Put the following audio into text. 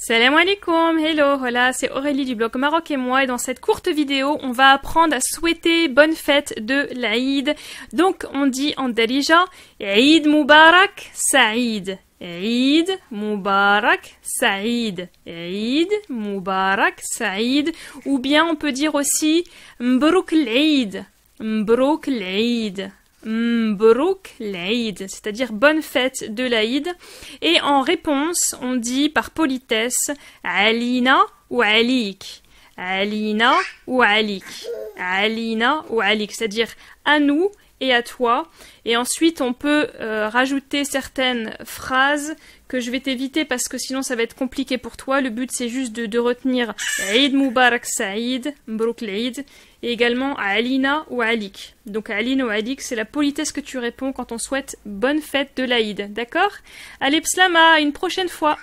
Salam alaikum, hello, hola, c'est Aurélie du blog Maroc et moi et dans cette courte vidéo on va apprendre à souhaiter bonne fête de l'Aïd. Donc on dit en Darija Aïd Mubarak, Saïd. Aïd Moubarak Saïd. Aïd Moubarak Saïd. Ou bien on peut dire aussi Mbrouk l'Aïd. Mbrouk l'Aïd. Mbrouk mm, l'Aïd, c'est-à-dire bonne fête de l'Aïd. Et en réponse, on dit par politesse Alina ou Alik. Alina ou Alik. Alina ou Alik, c'est-à-dire à nous et à toi. Et ensuite, on peut euh, rajouter certaines phrases que je vais t'éviter parce que sinon ça va être compliqué pour toi. Le but c'est juste de, retenir Eid Mubarak Saïd, Mbrok et également à Alina ou Alik. Donc Alina ou Alik, c'est la politesse que tu réponds quand on souhaite bonne fête de l'Aïd. D'accord Allez, pslama, une prochaine fois